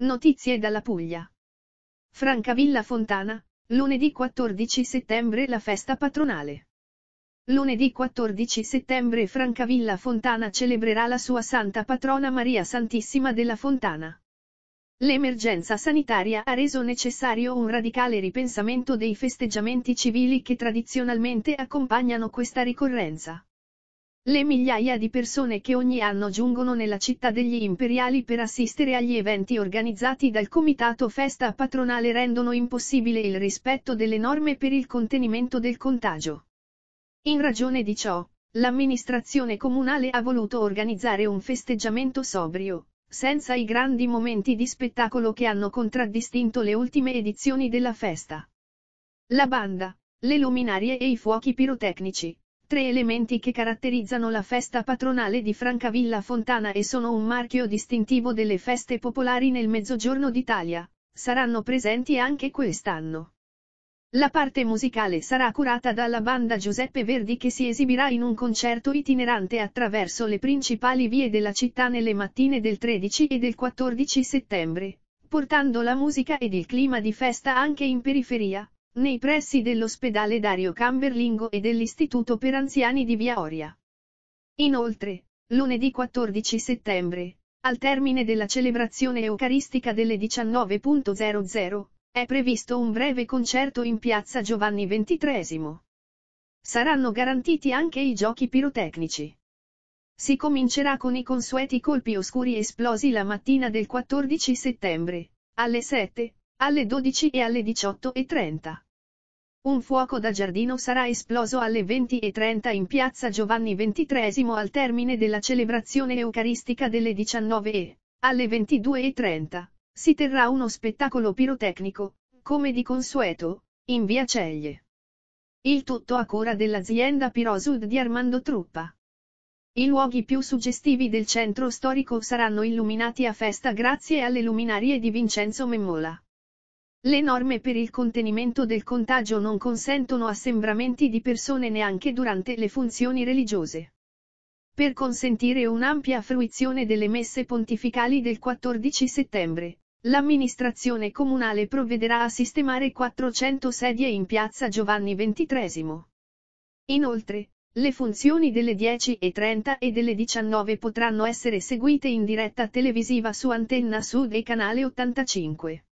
Notizie dalla Puglia. Francavilla Fontana, lunedì 14 settembre la festa patronale. Lunedì 14 settembre Francavilla Fontana celebrerà la sua santa patrona Maria Santissima della Fontana. L'emergenza sanitaria ha reso necessario un radicale ripensamento dei festeggiamenti civili che tradizionalmente accompagnano questa ricorrenza. Le migliaia di persone che ogni anno giungono nella città degli imperiali per assistere agli eventi organizzati dal comitato festa patronale rendono impossibile il rispetto delle norme per il contenimento del contagio. In ragione di ciò, l'amministrazione comunale ha voluto organizzare un festeggiamento sobrio, senza i grandi momenti di spettacolo che hanno contraddistinto le ultime edizioni della festa. La banda, le luminarie e i fuochi pirotecnici tre elementi che caratterizzano la festa patronale di Francavilla Fontana e sono un marchio distintivo delle feste popolari nel Mezzogiorno d'Italia, saranno presenti anche quest'anno. La parte musicale sarà curata dalla banda Giuseppe Verdi che si esibirà in un concerto itinerante attraverso le principali vie della città nelle mattine del 13 e del 14 settembre, portando la musica ed il clima di festa anche in periferia, nei pressi dell'ospedale Dario Camberlingo e dell'Istituto per Anziani di Via Oria. Inoltre, lunedì 14 settembre, al termine della celebrazione eucaristica delle 19.00, è previsto un breve concerto in piazza Giovanni XXIII. Saranno garantiti anche i giochi pirotecnici. Si comincerà con i consueti colpi oscuri esplosi la mattina del 14 settembre, alle 7, alle 12 e alle 18.30. Un fuoco da giardino sarà esploso alle 20.30 in piazza Giovanni XXIII al termine della celebrazione eucaristica delle 19 e alle 22.30 si terrà uno spettacolo pirotecnico, come di consueto, in via Ceglie. Il tutto a cura dell'azienda Pirosud di Armando Truppa. I luoghi più suggestivi del centro storico saranno illuminati a festa grazie alle luminarie di Vincenzo Memmola. Le norme per il contenimento del contagio non consentono assembramenti di persone neanche durante le funzioni religiose. Per consentire un'ampia fruizione delle messe pontificali del 14 settembre, l'amministrazione comunale provvederà a sistemare 400 sedie in piazza Giovanni XXIII. Inoltre, le funzioni delle 10 e 30 e delle 19 potranno essere seguite in diretta televisiva su Antenna Sud e Canale 85.